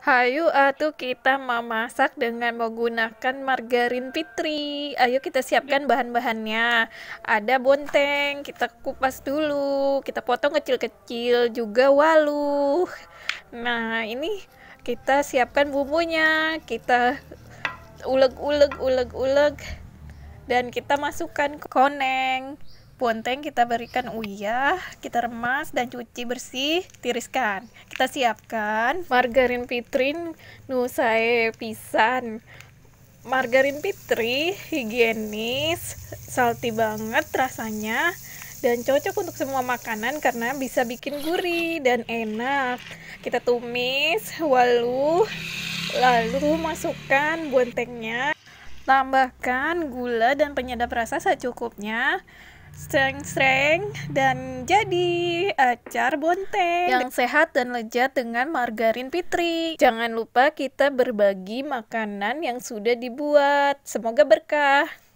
Hayu atuh kita memasak dengan menggunakan margarin fitri. Ayo kita siapkan bahan-bahannya. Ada bonteng, kita kupas dulu, kita potong kecil-kecil, juga waluh. Nah, ini kita siapkan bumbunya. Kita uleg-uleg uleg-uleg dan kita masukkan koneng. Bonteng kita berikan uyah, kita remas dan cuci bersih, tiriskan. Kita siapkan margarin pitrin nusae pisan. Margarin pitri higienis, salty banget rasanya dan cocok untuk semua makanan karena bisa bikin gurih dan enak. Kita tumis walu lalu masukkan bontengnya. Tambahkan gula dan penyedap rasa secukupnya streng-streng dan jadi acar bonteng yang sehat dan lezat dengan margarin pitri Jangan lupa kita berbagi makanan yang sudah dibuat. Semoga berkah.